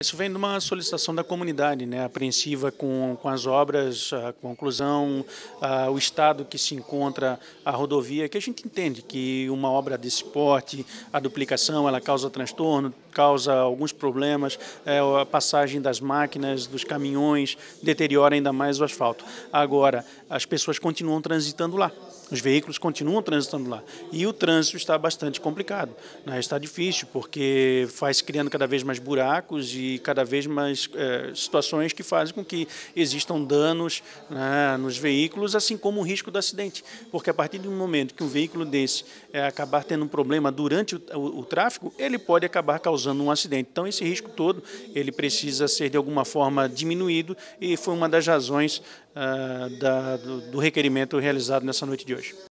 Isso vem de uma solicitação da comunidade, né, apreensiva com, com as obras, a conclusão, a, o estado que se encontra a rodovia, que a gente entende que uma obra desse porte, a duplicação, ela causa transtorno, causa alguns problemas, é, a passagem das máquinas, dos caminhões, deteriora ainda mais o asfalto. Agora, as pessoas continuam transitando lá. Os veículos continuam transitando lá. E o trânsito está bastante complicado. Né? Está difícil, porque faz criando cada vez mais buracos e cada vez mais é, situações que fazem com que existam danos né, nos veículos, assim como o risco do acidente. Porque a partir do momento que um veículo desse é, acabar tendo um problema durante o, o, o tráfego, ele pode acabar causando causando um acidente. Então esse risco todo ele precisa ser de alguma forma diminuído e foi uma das razões ah, da, do, do requerimento realizado nessa noite de hoje.